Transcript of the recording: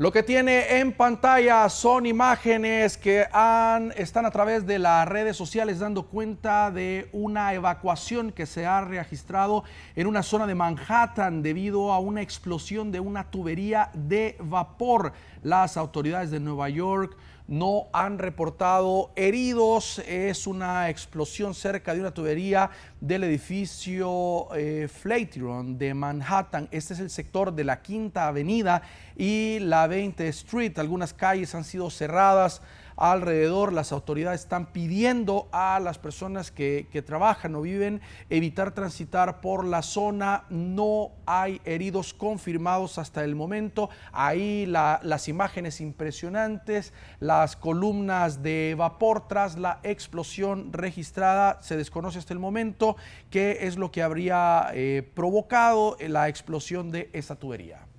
Lo que tiene en pantalla son imágenes que han, están a través de las redes sociales dando cuenta de una evacuación que se ha registrado en una zona de Manhattan debido a una explosión de una tubería de vapor. Las autoridades de Nueva York no han reportado heridos. Es una explosión cerca de una tubería del edificio eh, de Manhattan. Este es el sector de la Quinta Avenida y la 20 Street. Algunas calles han sido cerradas alrededor. Las autoridades están pidiendo a las personas que, trabajan o viven evitar transitar por la zona. No hay heridos confirmados hasta el momento. Ahí las imágenes impresionantes, las columnas de vapor tras la explosión registrada. Se desconoce hasta el momento qué es lo que habría eh, provocado la explosión de esa tubería.